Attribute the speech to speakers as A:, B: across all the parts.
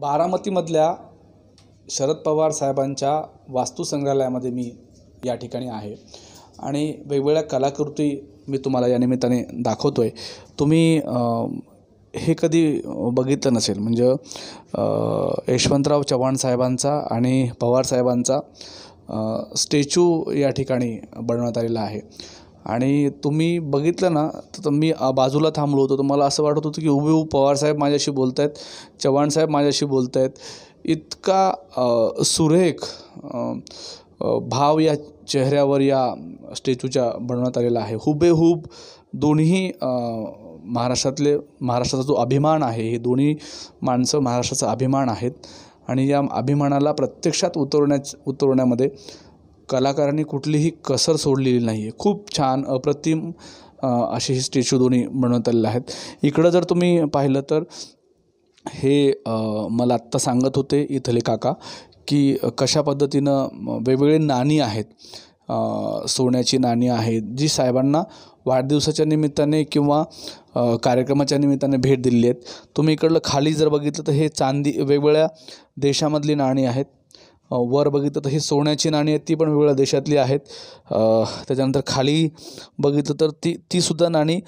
A: बारामतीमधल्या शरद पवार साहेबांच्या वास्तुसंग्रहालयामध्ये मी या ठिकाणी आहे आणि वेगवेगळ्या कलाकृती मी तुम्हाला या निमित्ताने दाखवतो आहे तुम्ही हे कधी बघितलं नसेल म्हणजे यशवंतराव चव्हाण साहेबांचा आणि पवार साहेबांचा स्टॅच्यू या ठिकाणी बनवण्यात आलेला आहे आणि तुम्ही बघितलं ना तर मी बाजूला थांबलो होतो तर मला असं वाटत होतं की उभे उभे पवारसाहेब माझ्याशी बोलत आहेत चव्हाणसाहेब माझ्याशी बोलत आहेत इतका सुरेख भाव या चेहऱ्यावर या स्टॅच्यूच्या बनवण्यात आलेला आहे हुबेहूब दोन्ही महाराष्ट्रातले महाराष्ट्राचा जो अभिमान आहे हे दोन्ही माणसं महाराष्ट्राचा अभिमान आहेत आणि या अभिमानाला प्रत्यक्षात उतरवण्याच उतरवण्यामध्ये कलाकारांनी कुठलीही कसर सोडलेली नाही आहे खूप छान अप्रतिम अशी ही स्टेच्यू दोन्ही बनवत आलेले आहेत इकडं जर तुम्ही पाहिलं तर हे मला आत्ता सांगत होते इथले काका की कशा पद्धतीनं वेगवेगळे नाणी आहेत सोन्याची नाणी आहेत जी साहेबांना वाढदिवसाच्या निमित्ताने किंवा कार्यक्रमाच्या निमित्ताने भेट दिली आहेत तुम्ही इकडलं खाली जर बघितलं तर हे चांदी वेगवेगळ्या देशामधली नाणी आहेत वर बघितलं तर ही सोन्याची नाणी आहेत ती पण वेगळ्या देशातली आहेत त्याच्यानंतर खाली बघितलं तर ती तीसुद्धा नाणी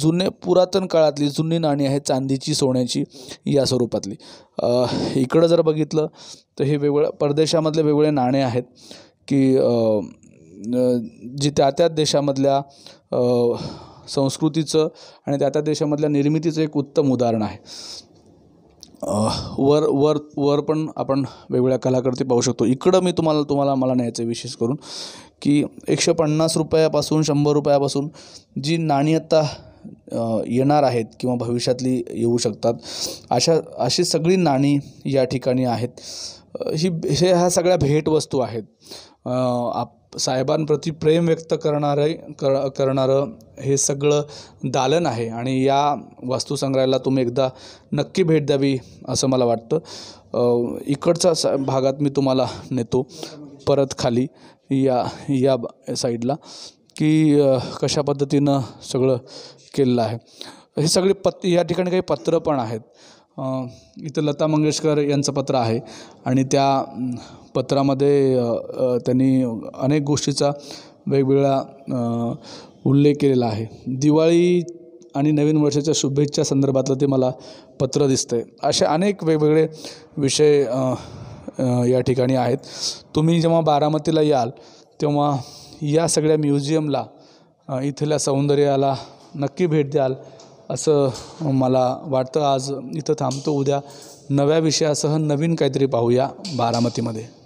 A: जुने पुरातन काळातली जुनी नाणी आहेत चांदीची सोन्याची या स्वरूपातली इकडं जर बघितलं तर हे वेगवेगळ्या परदेशामधले वेगवेगळे नाणे आहेत की जी त्या त्या देशामधल्या संस्कृतीचं आणि त्या त्या देशामधल्या निर्मितीचं एक उत्तम उदाहरण आहे वर वर वर पण आपण वेगवेगळ्या कलाकृती पाहू शकतो इकडं मी तुम्हाला तुम्हाला मला न्यायचं आहे विशेष करून की एकशे पन्नास रुपयापासून शंभर रुपयापासून जी नाणी आत्ता येणार आहेत किंवा भविष्यातली येऊ शकतात अशा अशी सगळी नाणी या ठिकाणी आहेत ही हे ह्या सगळ्या भेटवस्तू आहेत आप साहेबांप्रती प्रेम व्यक्त करणारे कर करणारं हे सगळं दालन आहे आणि या वास्तुसंग्रहाला तुम्ही एकदा नक्की भेट द्यावी असं मला वाटतं इकडचा भागात मी तुम्हाला नेतो परत खाली या या साईडला की कशा पद्धतीनं सगळं केलेलं आहे हे सगळे पत् या ठिकाणी काही पत्र पण आहेत इथं लता मंगेशकर यांचं पत्र आहे आणि त्या पत्रामध्ये त्यांनी अनेक गोष्टीचा वेगवेगळा उल्लेख केलेला आहे दिवाळी आणि नवीन वर्षाच्या शुभेच्छा संदर्भातलं ते मला पत्र दिसतंय असे अनेक वेगवेगळे विषय या ठिकाणी आहेत तुम्ही जेव्हा बारामतीला याल तेव्हा या सगळ्या म्युझियमला इथल्या सौंदर्याला नक्की भेट द्याल असं मला वाटतं आज इथं थांबतो उद्या नव्या विषयासह नवीन काहीतरी पाहूया बारामतीमध्ये